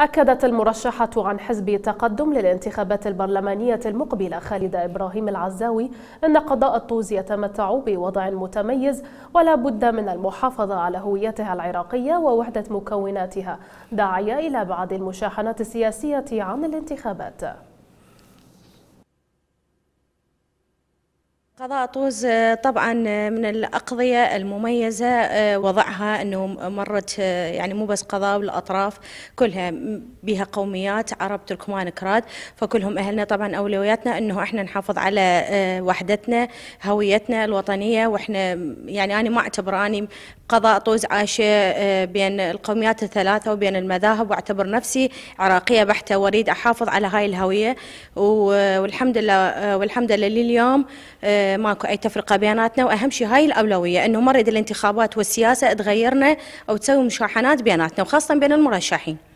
أكدت المرشحة عن حزب تقدم للانتخابات البرلمانية المقبلة خالدة إبراهيم العزاوي أن قضاء الطوز يتمتع بوضع متميز ولا بد من المحافظة على هويتها العراقية ووحدة مكوناتها داعية إلى بعض المشاحنات السياسية عن الانتخابات قضاء طوز آه، طبعا آه، من الاقضيه المميزه آه، وضعها انه مرت يعني مو بس قضاء والاطراف كلها بها قوميات عرب تركمان كراد فكلهم اهلنا طبعا اولوياتنا انه احنا نحافظ على وحدتنا هويتنا الوطنيه واحنا يعني انا ما اعتبر اني قضاء طوز عايشه بين القوميات الثلاثه وبين المذاهب واعتبر نفسي عراقيه بحته واريد احافظ على هاي الهويه والحمد لله والحمد لله لليوم ماكو اي تفرقه بيناتنا واهم شيء هاي الاولويه انه مرد الانتخابات والسياسه تغيرنا او تسوي مشاحنات بيناتنا وخاصه بين المرشحين